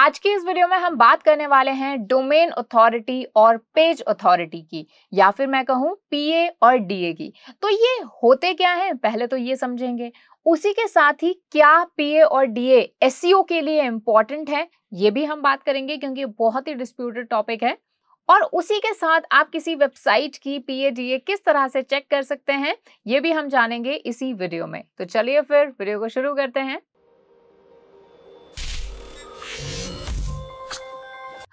आज की इस वीडियो में हम बात करने वाले हैं डोमेन अथॉरिटी और पेज अथॉरिटी की या फिर मैं कहूँ पीए और डीए की तो ये होते क्या हैं पहले तो ये समझेंगे उसी के साथ ही क्या पीए और डीए एस के लिए इम्पॉर्टेंट है ये भी हम बात करेंगे क्योंकि बहुत ही डिस्प्यूटेड टॉपिक है और उसी के साथ आप किसी वेबसाइट की पीएडीए किस तरह से चेक कर सकते हैं ये भी हम जानेंगे इसी वीडियो में तो चलिए फिर वीडियो को शुरू करते हैं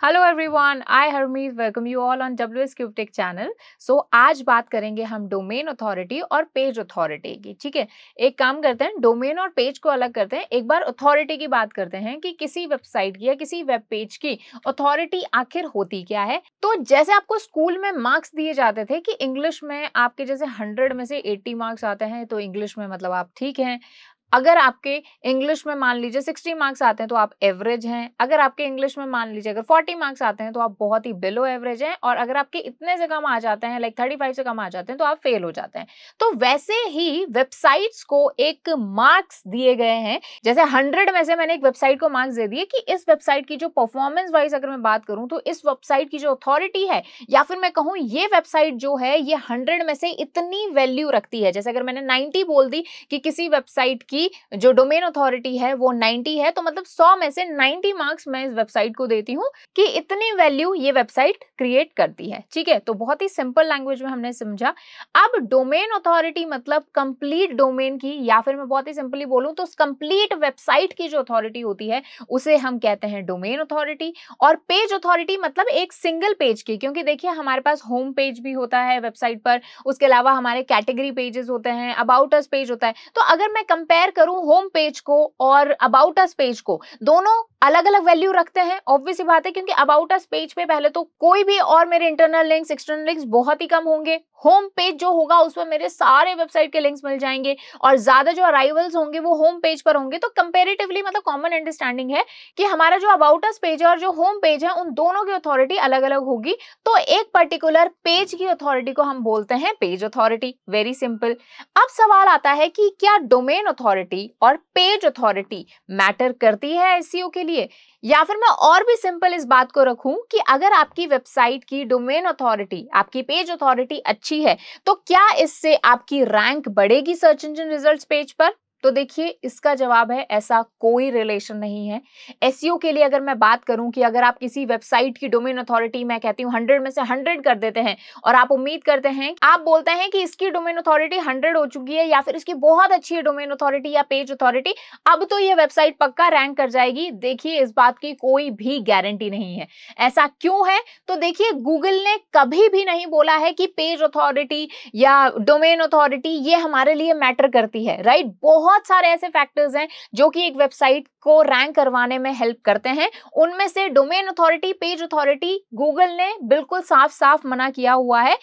hello everyone I Harmeet welcome you all on W S Cube Tech channel so आज बात करेंगे हम डोमेन अथॉरिटी और पेज अथॉरिटी की ठीक है एक काम करते हैं डोमेन और पेज को अलग करते हैं एक बार अथॉरिटी की बात करते हैं कि किसी वेबसाइट की या किसी वेब पेज की अथॉरिटी आखिर होती क्या है तो जैसे आपको स्कूल में मार्क्स दिए जाते थे कि इंग्लिश में आपके जैसे हंड्रेड में से एट्टी मार्क्स आते हैं तो इंग्लिश में मतलब आप ठीक हैं अगर आपके इंग्लिश में मान लीजिए सिक्सटी मार्क्स आते हैं तो आप एवरेज हैं अगर आपके इंग्लिश में मान लीजिए अगर फोर्टी मार्क्स आते हैं तो आप बहुत ही बिलो एवरेज हैं और अगर आपके इतने से कम आ जाते हैं लाइक थर्टी फाइव से कम आ जाते हैं तो आप फेल हो जाते हैं तो वैसे ही वेबसाइट्स को एक मार्क्स दिए गए हैं जैसे हंड्रेड में से मैंने एक वेबसाइट को मार्क्स दे दिए कि इस वेबसाइट की जो परफॉर्मेंस वाइज अगर मैं बात करूँ तो इस वेबसाइट की जो अथॉरिटी है या फिर मैं कहूँ ये वेबसाइट जो है ये हंड्रेड में से इतनी वैल्यू रखती है जैसे अगर मैंने नाइन्टी बोल दी कि किसी वेबसाइट की की जो डोमेन अथॉरिटी है वो 90 है तो मतलब 100 में से 90 मार्क्स मैं इस वेबसाइट को देती हूँ कि इतनी वैल्यू ये वेबसाइट क्रिएट करती है ठीक है तो बहुत ही सिंपल लैंग्वेज में हमने समझा अब डोमेन अथॉरिटी मतलब कंप्लीट डोमेन की या फिर मैं बहुत ही सिंपली बोलूँ तो कंप्लीट वेबसाइट की जो अथॉरिटी होती है उसे हम कहते हैं डोमेन अथॉरिटी और पेज अथॉरिटी मतलब एक सिंगल पेज की क्योंकि देखिए हमारे पास होम पेज भी होता है वेबसाइट पर उसके अलावा हमारे कैटेगरी पेजेस होते हैं अबाउट अस पेज होता है तो अगर मैं कंपेयर कंपेयर करूं होम पेज को और अबाउट अस पेज को दोनों अलग अलग वैल्यू रखते हैं ऑब्वियस बात है क्योंकि अबाउट अस पेज पे पहले तो कोई भी और मेरे इंटरनल लिंक्स एक्सटर्नल लिंक्स बहुत ही कम होंगे होम पेज जो होगा उसमें मेरे सारे वेबसाइट के लिंक्स मिल जाएंगे और ज्यादा जो अराइवल्स होंगे वो होम पेज पर होंगे तो कंपेरेटिवली मतलब कॉमन अंडरस्टैंडिंग है कि हमारा जो अबाउट अस पेज है और जो होम पेज है उन दोनों की अथॉरिटी अलग अलग होगी तो एक पर्टिकुलर पेज की अथॉरिटी को हम बोलते हैं पेज अथॉरिटी वेरी सिंपल अब सवाल आता है कि क्या डोमेन अथॉरिटी अथॉरिटी और पेज अथॉरिटी मैटर करती है एस e के लिए या फिर मैं और भी सिंपल इस बात को रखूं कि अगर आपकी वेबसाइट की डोमेन अथॉरिटी आपकी पेज अथॉरिटी अच्छी है तो क्या इससे आपकी रैंक बढ़ेगी सर्च इंजन रिजल्ट पेज पर तो देखिए इसका जवाब है ऐसा कोई रिलेशन नहीं है एस e के लिए अगर मैं बात करूं कि अगर आप किसी वेबसाइट की डोमेन अथॉरिटी मैं कहती हूं हंड्रेड में से हंड्रेड कर देते हैं और आप उम्मीद करते हैं आप बोलते हैं कि इसकी डोमेन अथॉरिटी हंड्रेड हो चुकी है या फिर इसकी बहुत अच्छी है डोमेन अथॉरिटी या पेज अथॉरिटी अब तो यह वेबसाइट पक्का रैंक कर जाएगी देखिए इस बात की कोई भी गारंटी नहीं है ऐसा क्यों है तो देखिए गूगल ने कभी भी नहीं बोला है कि पेज अथॉरिटी या डोमेन अथॉरिटी ये हमारे लिए मैटर करती है राइट बहुत बहुत सारे ऐसे फैक्टर्स हैं जो कि एक वेबसाइट को रैंक करवाने में हेल्प करते हैं उनमें से domain authority page authority Google ने बिल्कुल साफ साफ मना किया हुआ है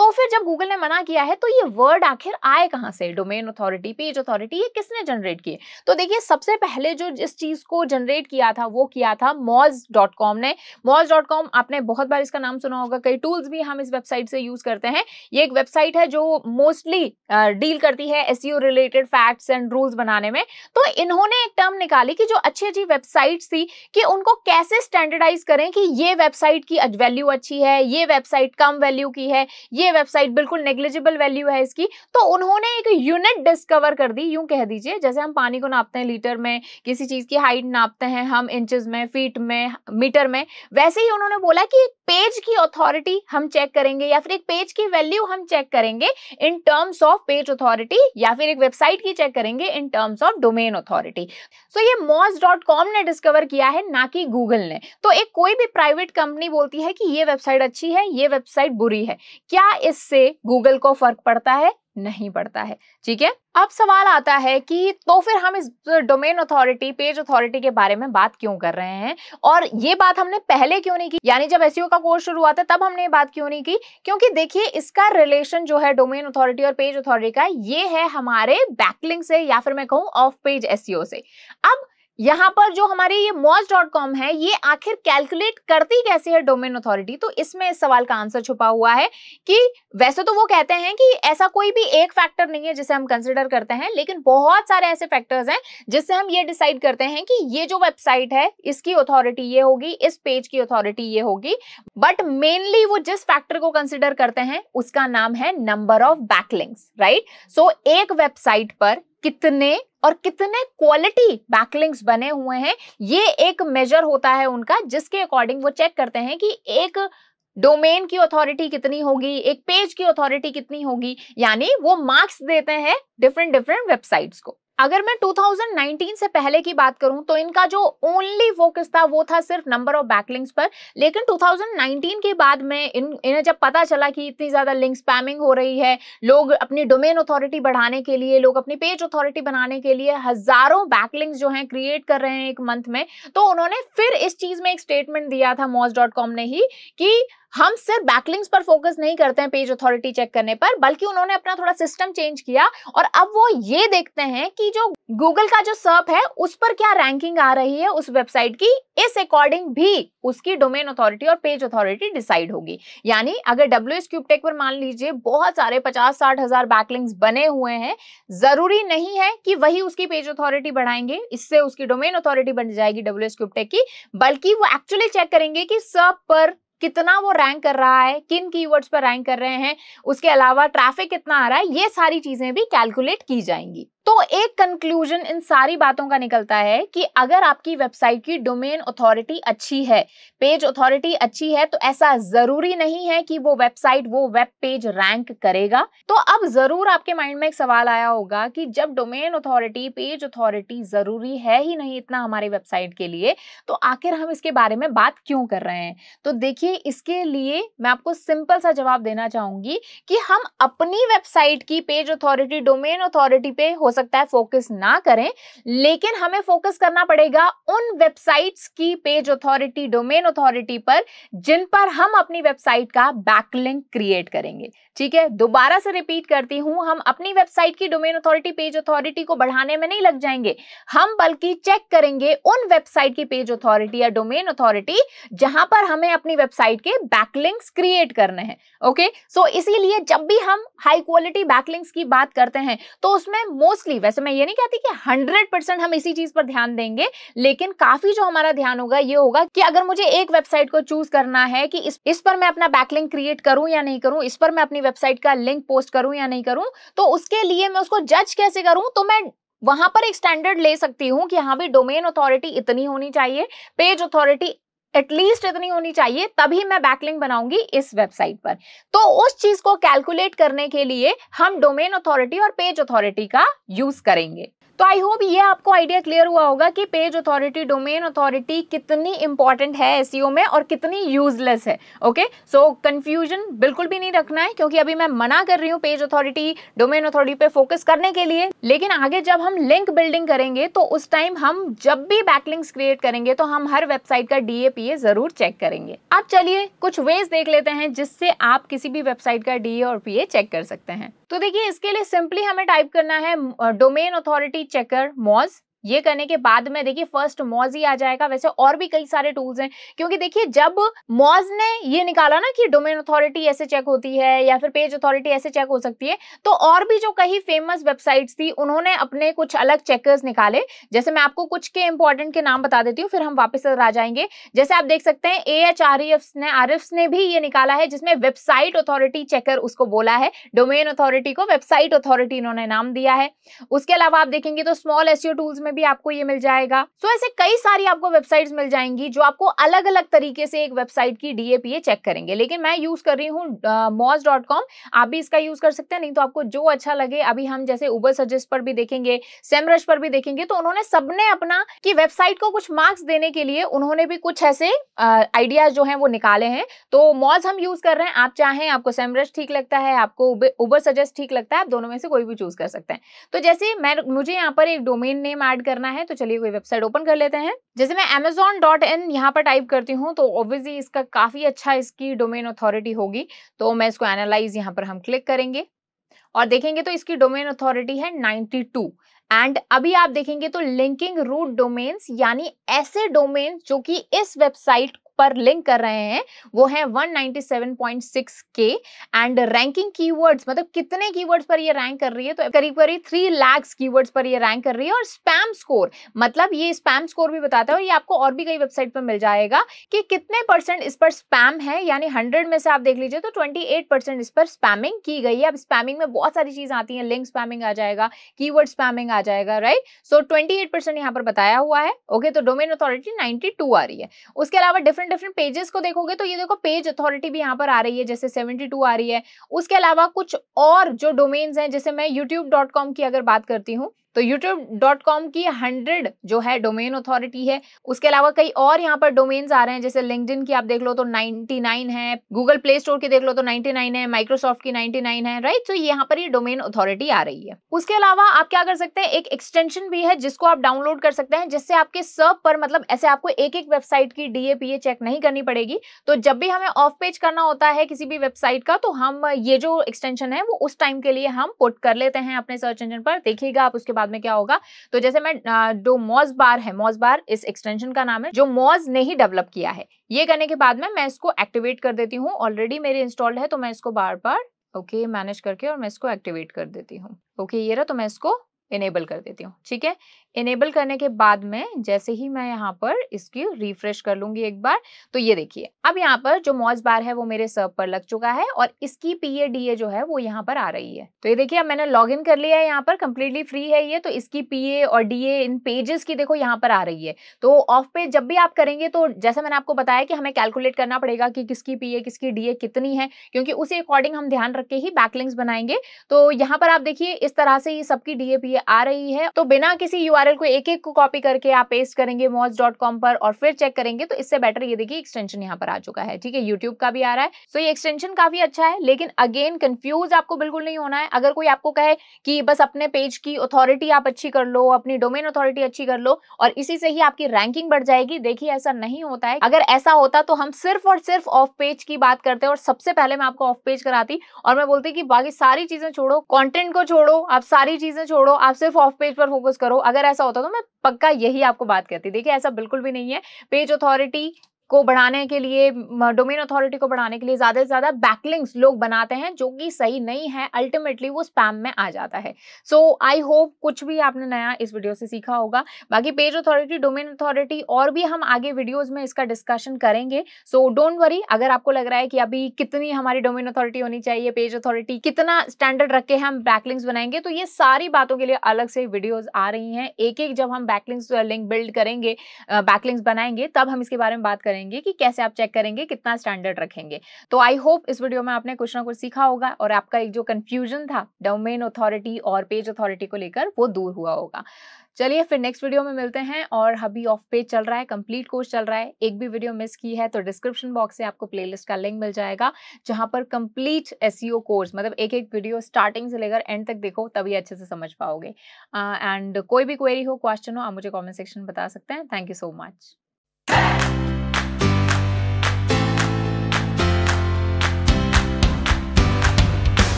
तो फिर जब गूगल ने मना किया है तो ये वर्ड आखिर आए कहाँ से डोमेन अथॉरिटी पेज अथॉरिटी ये किसने जनरेट किए तो देखिए सबसे पहले जो जिस चीज को जनरेट किया था वो किया था मॉज डॉट कॉम ने मॉज डॉट कॉम आपने बहुत बार इसका नाम सुना होगा कई टूल्स भी हम इस वेबसाइट से यूज करते हैं ये एक वेबसाइट है जो मोस्टली डील uh, करती है एस रिलेटेड फैक्ट्स एंड रूल्स बनाने में तो इन्होंने एक टर्म निकाली कि जो अच्छी अच्छी वेबसाइट थी कि उनको कैसे स्टैंडर्डाइज करें कि ये वेबसाइट की वैल्यू अच्छी है ये वेबसाइट कम वैल्यू की है ये है वेबसाइट बिल्कुल नेग्लिजिबल वैल्यू है इसकी तो उन्होंने एक यूनिट डिस्कवर कर दी यूं कह दीजिए जैसे हम पानी को नापते हैं लीटर में किसी चीज की हाइट नापते हैं हम इंचज में फीट में मीटर में वैसे ही उन्होंने बोला कि एक पेज की अथॉरिटी हम चेक करेंगे या फिर एक पेज की वैल्यू हम चेक करेंगे in terms of page authority या फिर एक वेबसाइट की चेक करेंगे in terms of domain authority so ये मॉस डॉट कॉम ने डिस्कवर किया है ना कि गूगल ने तो एक कोई भी प्राइवेट कंपनी बोलती है कि ये वेबसाइट अच्छी है ये वेबसाइट बुरी है क्या इससे गूगल को फर्क पड़ता है नहीं पड़ता है ठीक है अब सवाल आता है कि तो फिर हम इस डोमेन अथॉरिटी पेज अथॉरिटी के बारे में बात क्यों कर रहे हैं और ये बात हमने पहले क्यों नहीं की यानी जब एसईओ e का कोर्स शुरू हुआ था तब हमने ये बात क्यों नहीं की क्योंकि देखिए इसका रिलेशन जो है डोमेन अथॉरिटी और पेज अथॉरिटी का ये है हमारे बैकलिंग से या फिर मैं कहूँ ऑफ पेज एसईओ से अब यहाँ पर जो हमारे ये मॉज डॉट कॉम है ये आखिर कैलकुलेट करती कैसे है डोमेन अथॉरिटी तो इसमें इस सवाल का आंसर छुपा हुआ है कि वैसे तो वो कहते हैं कि ऐसा कोई भी एक फैक्टर नहीं है जिसे हम कंसिडर करते हैं लेकिन बहुत सारे ऐसे फैक्टर्स हैं जिससे हम ये डिसाइड करते हैं कि ये जो वेबसाइट है इसकी अथॉरिटी ये होगी इस पेज की अथॉरिटी ये होगी बट मेनली वो जिस फैक्टर को कंसिडर करते हैं उसका नाम है number of backlinks right so एक वेबसाइट पर कितने और कितने क्वालिटी बैकलिंक्स बने हुए हैं ये एक मेजर होता है उनका जिसके अकॉर्डिंग वो चेक करते हैं कि एक डोमेन की अथॉरिटी कितनी होगी एक पेज की अथॉरिटी कितनी होगी यानी वो मार्क्स देते हैं डिफरेंट डिफरेंट वेबसाइट्स को अगर मैं 2019 से पहले की बात करूं तो इनका जो ओनली फोकस था वो था सिर्फ नंबर ऑफ बैकलिंक्स पर लेकिन 2019 के बाद में इन इन्हें जब पता चला कि इतनी ज़्यादा लिंक स्पैमिंग हो रही है लोग अपनी डोमेन अथॉरिटी बढ़ाने के लिए लोग अपनी पेज अथॉरिटी बनाने के लिए हज़ारों बैकलिंक्स जो हैं क्रिएट कर रहे हैं एक मंथ में तो उन्होंने फिर इस चीज़ में एक स्टेटमेंट दिया था मॉज ने ही कि हम सिर्फ बैकलिंग्स पर फोकस नहीं करते हैं पेज अथॉरिटी चेक करने पर बल्कि उन्होंने अपना थोड़ा सिस्टम चेंज किया और अब वो ये देखते हैं कि जो गूगल का जो सर्प है उस पर क्या रैंकिंग आ रही है उस वेबसाइट की इस अकॉर्डिंग भी उसकी डोमेन अथॉरिटी और पेज अथॉरिटी डिसाइड होगी यानी अगर डब्ल्यू एस क्यूबटेक पर मान लीजिए बहुत सारे पचास साठ हजार बैकलिंग्स बने हुए हैं जरूरी नहीं है कि वही उसकी पेज अथॉरिटी बढ़ाएंगे इससे उसकी डोमेन अथॉरिटी बन जाएगी डब्ल्यू एस क्यूबटेक की बल्कि वो एक्चुअली चेक करेंगे कि सर्प पर कितना वो रैंक कर रहा है किन कीवर्ड्स पर रैंक कर रहे हैं उसके अलावा ट्रैफिक कितना आ रहा है ये सारी चीजें भी कैलकुलेट की जाएंगी तो एक कंक्लूजन इन सारी बातों का निकलता है कि अगर आपकी वेबसाइट की डोमेन अथॉरिटी अच्छी है पेज अथॉरिटी अच्छी है तो ऐसा जरूरी नहीं है कि वो वेबसाइट वो वेब पेज रैंक करेगा तो अब जरूर आपके माइंड में एक सवाल आया होगा कि जब डोमेन अथॉरिटी पेज अथॉरिटी जरूरी है ही नहीं इतना हमारे वेबसाइट के लिए तो आखिर हम इसके बारे में बात क्यों कर रहे हैं तो देखिए इसके लिए मैं आपको सिंपल सा जवाब देना चाहूंगी कि हम अपनी वेबसाइट की पेज अथॉरिटी डोमेन अथॉरिटी पे हो सकता है फोकस ना करें लेकिन हमें फोकस करना पड़ेगा उन वेबसाइट्स की पेज अथॉरिटी डोमेन अथॉरिटी पर जिन पर हम अपनी वेबसाइट का बैकलिंक क्रिएट करेंगे ठीक है दोबारा से रिपीट करती हूं हम अपनी वेबसाइट की डोमेन अथॉरिटी पेज अथॉरिटी को बढ़ाने में नहीं लग जाएंगे हम बल्कि चेक करेंगे उन वेबसाइट की पेज अथॉरिटी या डोमेन अथॉरिटी जहां पर हमें अपनी वेबसाइट के बैकलिंक्स क्रिएट करने हैं ओके सो इसीलिए जब भी हम हाई क्वालिटी बैकलिंक्स की बात करते हैं तो उसमें मोस्ट ऑब्वियसली वैसे मैं ये नहीं कहती कि 100% हम इसी चीज पर ध्यान देंगे लेकिन काफी जो हमारा ध्यान होगा ये होगा कि अगर मुझे एक वेबसाइट को चूज करना है कि इस, इस पर मैं अपना बैकलिंक क्रिएट करूं या नहीं करूं इस पर मैं अपनी वेबसाइट का लिंक पोस्ट करूं या नहीं करूं तो उसके लिए मैं उसको जज कैसे करूं तो मैं वहां पर एक स्टैंडर्ड ले सकती हूँ कि हाँ भी डोमेन अथॉरिटी इतनी होनी चाहिए पेज अथॉरिटी एटलीस्ट इतनी होनी चाहिए तभी मैं बैकलिंग बनाऊंगी इस वेबसाइट पर तो उस चीज को कैलकुलेट करने के लिए हम डोमेन अथॉरिटी और पेज अथॉरिटी का यूज करेंगे तो आई होप ये आपको आइडिया क्लियर हुआ होगा कि पेज अथॉरिटी डोमेन अथॉरिटी कितनी इंपॉर्टेंट है एस e में और कितनी यूजलेस है ओके सो कंफ्यूजन बिल्कुल भी नहीं रखना है क्योंकि अभी मैं मना कर रही हूँ पेज अथॉरिटी डोमेन अथॉरिटी पे फोकस करने के लिए लेकिन आगे जब हम लिंक बिल्डिंग करेंगे तो उस टाइम हम जब भी बैकलिंक्स क्रिएट करेंगे तो हम हर वेबसाइट का डी जरूर चेक करेंगे अब चलिए कुछ वेज देख लेते हैं जिससे आप किसी भी वेबसाइट का डीए और पी चेक कर सकते हैं तो देखिए इसके लिए सिंपली हमें टाइप करना है डोमेन अथॉरिटी चेकर मॉज ये करने के बाद में देखिए फर्स्ट मॉज ही आ जाएगा वैसे और भी कई सारे टूल्स हैं क्योंकि देखिए जब मॉज ने ये निकाला ना कि डोमेन अथॉरिटी ऐसे चेक होती है या फिर पेज अथॉरिटी ऐसे चेक हो सकती है तो और भी जो कई फेमस वेबसाइट्स थी उन्होंने अपने कुछ अलग चेकर्स निकाले जैसे मैं आपको कुछ के इंपॉर्टेंट के नाम बता देती हूँ फिर हम वापस आ जाएंगे जैसे आप देख सकते हैं ए एच आर ने आर ने भी ये निकाला है जिसमें वेबसाइट अथॉरिटी चेकर उसको बोला है डोमेन अथॉरिटी को वेबसाइट अथॉरिटी इन्होंने नाम दिया है उसके अलावा आप देखेंगे तो स्मॉल एसियो टूल्स में में भी आपको ये मिल जाएगा सो ऐसे कई सारी आपको वेबसाइट मिल जाएंगी जो आपको अलग अलग तरीके से एक वेबसाइट की डीएपीए चेक करेंगे लेकिन मैं यूज कर रही हूँ मॉज डॉट कॉम आप भी इसका यूज कर सकते हैं नहीं तो आपको जो अच्छा लगे अभी हम जैसे उबर सजेस्ट पर भी देखेंगे सेमरश पर भी देखेंगे तो उन्होंने सबने अपना की वेबसाइट को कुछ मार्क्स देने के लिए उन्होंने भी कुछ ऐसे आइडियाज जो है वो निकाले हैं तो मॉज हम यूज कर रहे हैं आप चाहें आपको सेमरश ठीक लगता है आपको उबर सजेस्ट ठीक लगता है आप दोनों में से कोई भी चूज कर सकते हैं तो जैसे मैं मुझे यहाँ पर एक डोमेन नेम ऐड ऐड करना है तो चलिए कोई वेबसाइट ओपन कर लेते हैं जैसे मैं अमेजोन डॉट इन यहाँ पर टाइप करती हूँ तो ऑब्वियसली इसका काफ़ी अच्छा इसकी डोमेन अथॉरिटी होगी तो मैं इसको एनालाइज यहाँ पर हम क्लिक करेंगे और देखेंगे तो इसकी डोमेन अथॉरिटी है 92 एंड अभी आप देखेंगे तो लिंकिंग रूट डोमेन्स यानी ऐसे डोमेन्स जो कि इस वेबसाइट पर लिंक कर रहे हैं वो है 197.6 के एंड रैंकिंग कीवर्ड्स मतलब कितने कीवर्ड्स पर ये रैंक कर रही है तो करीब करीब थ्री लैक्स कीवर्ड्स पर ये रैंक कर रही है और स्पैम स्कोर मतलब ये स्पैम स्कोर भी बताता है और ये आपको और भी कई वेबसाइट पर मिल जाएगा कि कितने परसेंट इस पर स्पैम है यानी हंड्रेड में से आप देख लीजिए तो ट्वेंटी इस पर स्पैमिंग की गई है अब स्पैमिंग में बहुत सारी चीज आती है लिंक स्पैमिंग आ जाएगा की स्पैमिंग आ जाएगा right so twenty eight percent पर बताया हुआ है ओके okay, तो डोमेन अथॉरिटी नाइनटी आ रही है उसके अलावा डिफरेंट डिफरेंट पेजेस को देखोगे तो ये देखो पेज अथॉरिटी भी यहाँ पर आ रही है जैसे 72 आ रही है उसके अलावा कुछ और जो डोमेन्स हैं जैसे मैं यूट्यूब की अगर बात करती हूँ तो youtube.com की 100 जो है डोमेन अथॉरिटी है उसके अलावा कई और यहाँ पर डोमेन्स आ रहे हैं जैसे लिंकडिन की आप देख लो तो 99 है गूगल प्ले स्टोर की देख लो तो 99 है माइक्रोसॉफ्ट की 99 है राइट तो यहाँ पर ये डोमेन अथॉरिटी आ रही है उसके अलावा आप क्या कर सकते हैं एक एक्सटेंशन भी है जिसको आप डाउनलोड कर सकते हैं जिससे आपके सब पर मतलब ऐसे आपको एक एक वेबसाइट की डीएपीए चेक नहीं करनी पड़ेगी तो जब भी हमें ऑफ पेज करना होता है किसी भी वेबसाइट का तो हम ये जो एक्सटेंशन है वो उस टाइम के लिए हम पुट कर लेते हैं अपने सर्च इंजन पर देखिएगा आप उसके बाद बाद में क्या होगा तो जैसे मैं जो मॉज बार है मॉज बार इस एक्सटेंशन का नाम है जो मॉज ने ही डेवलप किया है ये करने के बाद में मैं इसको एक्टिवेट कर देती हूँ ऑलरेडी मेरे इंस्टॉल्ड है तो मैं इसको बार बार ओके okay, मैनेज करके और मैं इसको एक्टिवेट कर देती हूँ ओके okay, ये रहा तो मैं इसको इनेबल कर देती हूँ ठीक है इनेबल करने के बाद में जैसे ही मैं यहाँ पर इसकी रिफ्रेश कर लूंगी एक बार तो ये देखिए अब यहाँ पर जो मॉज बार है वो मेरे सर्व पर लग चुका है और इसकी पीए डीए जो है वो यहाँ पर आ रही है तो ये देखिए अब मैंने लॉग इन कर लिया है यहाँ पर कंप्लीटली फ्री है ये तो इसकी पीए और डीए इन पेजेस की देखो यहाँ पर आ रही है तो ऑफ पेज जब भी आप करेंगे तो जैसे मैंने आपको बताया कि हमें कैलकुलेट करना पड़ेगा कि किसकी पीए किसकी डीए कितनी है क्योंकि उसी अकॉर्डिंग हम ध्यान रख के ही बैकलिंग्स बनाएंगे तो यहाँ पर आप देखिए इस तरह से ये सबकी डीए पीए आ रही है तो बिना किसी यू यूआरएल को एक एक को कॉपी करके आप पेस्ट करेंगे मॉज डॉट कॉम पर और फिर चेक करेंगे तो इससे बेटर ये देखिए एक्सटेंशन यहाँ पर आ चुका है ठीक है यूट्यूब का भी आ रहा है सो ये एक्सटेंशन काफी अच्छा है लेकिन अगेन कंफ्यूज आपको बिल्कुल नहीं होना है अगर कोई आपको कहे कि बस अपने पेज की अथॉरिटी आप अच्छी कर लो अपनी डोमेन अथॉरिटी अच्छी कर लो और इसी से ही आपकी रैंकिंग बढ़ जाएगी देखिए ऐसा नहीं होता है अगर ऐसा होता तो हम सिर्फ और सिर्फ ऑफ पेज की बात करते और सबसे पहले मैं आपको ऑफ पेज कराती और मैं बोलती कि बाकी सारी चीजें छोड़ो कंटेंट को छोड़ो आप सारी चीजें छोड़ो आप सिर्फ ऑफ पेज पर फोकस करो अगर ऐसा होता तो मैं पक्का यही आपको बात करती देखिए ऐसा बिल्कुल भी नहीं है पेज अथॉरिटी को बढ़ाने के लिए डोमेन अथॉरिटी को बढ़ाने के लिए ज़्यादा से ज़्यादा बैकलिंग्स लोग बनाते हैं जो कि सही नहीं है अल्टीमेटली वो स्पैम में आ जाता है सो आई होप कुछ भी आपने नया इस वीडियो से सीखा होगा बाकी पेज अथॉरिटी डोमेन अथॉरिटी और भी हम आगे वीडियोज में इसका डिस्कशन करेंगे सो डोंट वरी अगर आपको लग रहा है कि अभी कितनी हमारी डोमेन अथॉरिटी होनी चाहिए पेज अथॉरिटी कितना स्टैंडर्ड रख के हम बैकलिंग्स बनाएंगे तो ये सारी बातों के लिए अलग से वीडियोज आ रही हैं एक एक जब हम बैकलिंग्स लिंक बिल्ड करेंगे बैकलिंग्स बनाएंगे तब हम इसके बारे में बात करेंगे करेंगे कि कैसे आप चेक करेंगे कितना स्टैंडर्ड रखेंगे तो आई होप इस वीडियो में आपने कुछ ना कुछ सीखा होगा और आपका एक जो कंफ्यूजन था डोमेन अथॉरिटी और पेज अथॉरिटी को लेकर वो दूर हुआ होगा चलिए फिर नेक्स्ट वीडियो में मिलते हैं और अभी ऑफ पेज चल रहा है कंप्लीट कोर्स चल रहा है एक भी वीडियो मिस की है तो डिस्क्रिप्शन बॉक्स से आपको प्लेलिस्ट का लिंक मिल जाएगा जहां पर कंप्लीट एस कोर्स मतलब एक एक वीडियो स्टार्टिंग से लेकर एंड तक देखो तभी अच्छे से समझ पाओगे एंड uh, कोई भी क्वेरी हो क्वेश्चन हो आप मुझे कॉमेंट सेक्शन बता सकते हैं थैंक यू सो मच